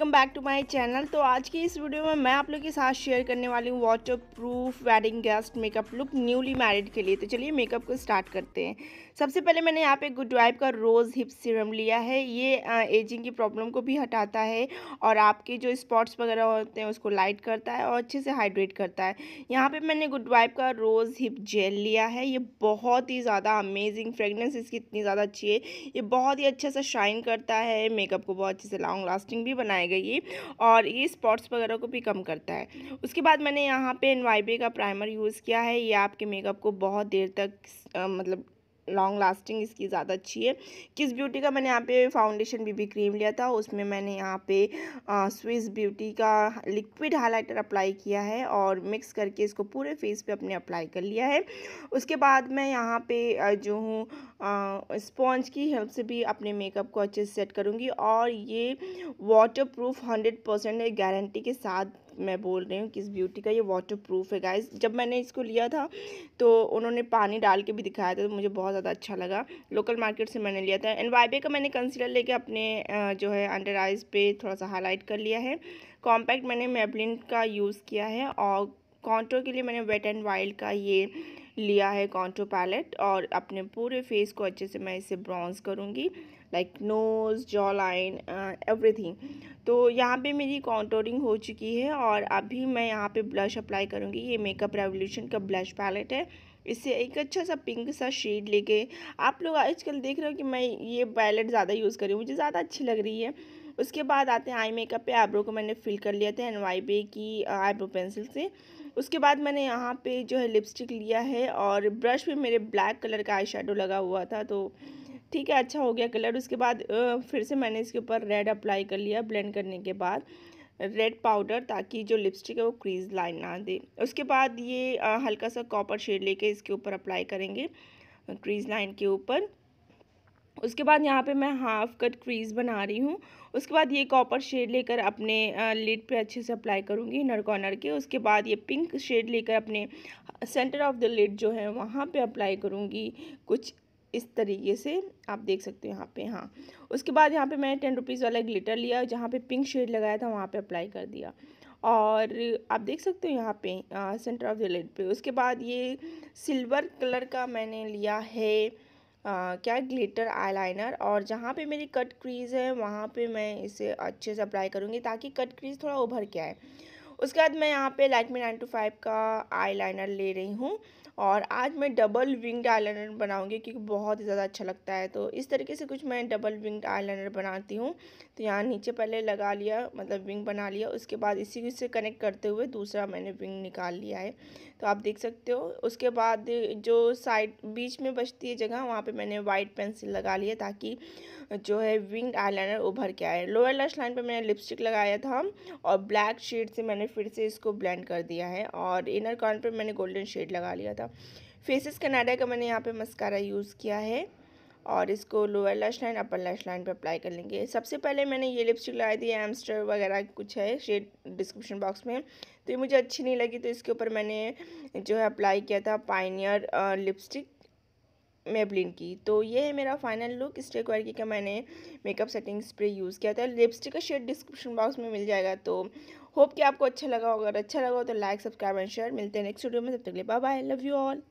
welcome back to my channel तो आज की इस वीडियो में मैं आप लोग के साथ शेयर करने वाली हूँ waterproof wedding guest makeup look newly married के लिए तो चलिए मेकअप को स्टार्ट करते हैं सबसे पहले मैंने यहाँ पे गुड वाइब का रोज़ हिप सीरम लिया है ये आ, एजिंग की प्रॉब्लम को भी हटाता है और आपके जो स्पॉट्स वगैरह होते हैं उसको लाइट करता है और अच्छे से हाइड्रेट करता है यहाँ पर मैंने गुड वाइब का रोज़ हिप जेल लिया है ये बहुत ही ज़्यादा अमेजिंग फ्रेगनेंस इसकी इतनी ज़्यादा अच्छी है ये बहुत ही अच्छे से शाइन करता है मेकअप को बहुत अच्छे से लॉन्ग लास्टिंग भी बनाएगा जाएगा ये और ये स्पॉट्स वगैरह को भी कम करता है उसके बाद मैंने यहाँ पे एनवाइबे का प्राइमर यूज़ किया है ये आपके मेकअप को बहुत देर तक आ, मतलब लॉन्ग लास्टिंग इसकी ज़्यादा अच्छी है किस ब्यूटी का मैंने यहाँ पे फाउंडेशन बीबी क्रीम लिया था उसमें मैंने यहाँ पे स्विस ब्यूटी का लिक्विड हाइलाइटर अप्लाई किया है और मिक्स करके इसको पूरे फेस पे अपने अप्लाई कर लिया है उसके बाद मैं यहाँ पे जो हूँ स्पॉन्ज की हेल्प से भी अपने मेकअप को अच्छे से सेट करूँगी और ये waterproof hundred percent guarantee के साथ मैं बोल रही हूँ कि इस ब्यूटी का ये वाटर प्रूफ है गाइज जब मैंने इसको लिया था तो उन्होंने पानी डाल के भी दिखाया था तो मुझे बहुत ज़्यादा अच्छा लगा लोकल मार्केट से मैंने लिया था एंड वाइबे का मैंने कंसीलर लेके अपने जो है अंडर आइज पे थोड़ा सा हाईलाइट कर लिया है कॉम्पैक्ट मैंने मेबलिन का यूज़ किया है और कॉन्टोर के लिए मैंने वेट एंड वाइल्ड का ये लिया है कॉन्टो पैलेट और अपने पूरे फेस को अच्छे से मैं इसे ब्राउन्स करूँगी like nose jawline everything तो यहाँ पे मेरी कॉन्टोरिंग हो चुकी है और अभी मैं यहाँ पे ब्लश अप्लाई करूँगी ये मेकअप रेवोल्यूशन का ब्लश पैलेट है इससे एक अच्छा सा पिंक सा शेड लेके आप लोग आजकल देख रहे हो कि मैं ये पैलेट ज़्यादा यूज़ कर रही हूँ मुझे ज़्यादा अच्छी लग रही है उसके बाद आते हैं आई मेकअप पे आईब्रो को मैंने फिल कर लिया था एन वाई बे की आईब्रो पेंसिल से उसके बाद मैंने यहाँ पे जो है लिपस्टिक लिया है और ब्रश पे मेरे ब्लैक कलर का आई लगा हुआ था तो ठीक है अच्छा हो गया कलर उसके बाद फिर से मैंने इसके ऊपर रेड अप्लाई कर लिया ब्लेंड करने के बाद रेड पाउडर ताकि जो लिपस्टिक है वो क्रीज लाइन ना दे उसके बाद ये हल्का सा कॉपर शेड लेके इसके ऊपर अप्लाई करेंगे क्रीज लाइन के ऊपर उसके बाद यहाँ पे मैं हाफ कट क्रीज़ बना रही हूँ उसके बाद ये कॉपर शेड लेकर अपने लिड पे अच्छे से अप्लाई करूँगी इनर कॉर्नर के उसके बाद ये पिंक शेड लेकर अपने सेंटर ऑफ द लिड जो है वहाँ पे अप्लाई करूँगी कुछ इस तरीके से आप देख सकते हो यहाँ पे हाँ उसके बाद यहाँ पे मैंने टेन रुपीज़ वाला ग्लिटर लिया जहाँ पे पिंक शेड लगाया था वहाँ पे अप्लाई कर दिया और आप देख सकते हो यहाँ पे सेंटर ऑफ द लिड पे उसके बाद ये सिल्वर कलर का मैंने लिया है आ, क्या ग्लिटर आईलाइनर और जहाँ पे मेरी कट क्रीज़ है वहाँ पे मैं इसे अच्छे से अप्लाई करूँगी ताकि कट क्रीज़ थोड़ा उभर के आए उसके बाद मैं यहाँ पे Lakme nine to five का आईलाइनर ले रही हूँ और आज मैं डबल विंग्ड आईलाइनर बनाऊँगी क्योंकि बहुत ही ज़्यादा अच्छा लगता है तो इस तरीके से कुछ मैं डबल विंग्ड आईलाइनर बनाती हूँ तो यहाँ नीचे पहले लगा लिया मतलब विंग बना लिया उसके बाद इसी से कनेक्ट करते हुए दूसरा मैंने विंग निकाल लिया है तो आप देख सकते हो उसके बाद जो साइड बीच में बचती है जगह वहाँ पे मैंने वाइट पेंसिल लगा लिया ताकि जो है विंग आईलाइनर उभर के आए लोअर लश लाइन पे मैंने लिपस्टिक लगाया था और ब्लैक शेड से मैंने फिर से इसको ब्लेंड कर दिया है और इनर कॉर्न पर मैंने गोल्डन शेड लगा लिया था फेसिस कनाडा का मैंने यहाँ पर मस्कारा यूज़ किया है और इसको lower lash line upper lash line पर अप्लाई कर लेंगे सबसे पहले मैंने ये लिपस्टिक लगाई थी एमस्टर वगैरह कुछ है शेड डिस्क्रिप्शन बॉक्स में तो ये मुझे अच्छी नहीं लगी तो इसके ऊपर मैंने जो है अप्लाई किया था पाइनियर लिपस्टिक मेबलिन की तो ये है मेरा फाइनल लुक इस टेक्वायरकी का मैंने मेकअप सेटिंग स्प्रे यूज़ किया था लिपस्टिक का शेड डिस्क्रिप्शन बॉक्स में मिल जाएगा तो होप कि आपको अच्छा लगा अगर अच्छा लगा हो तो लाइक सब्सक्राइब एंड शेयर मिलते हैं नेक्स्ट वीडियो में तब तक ले bye bye love you all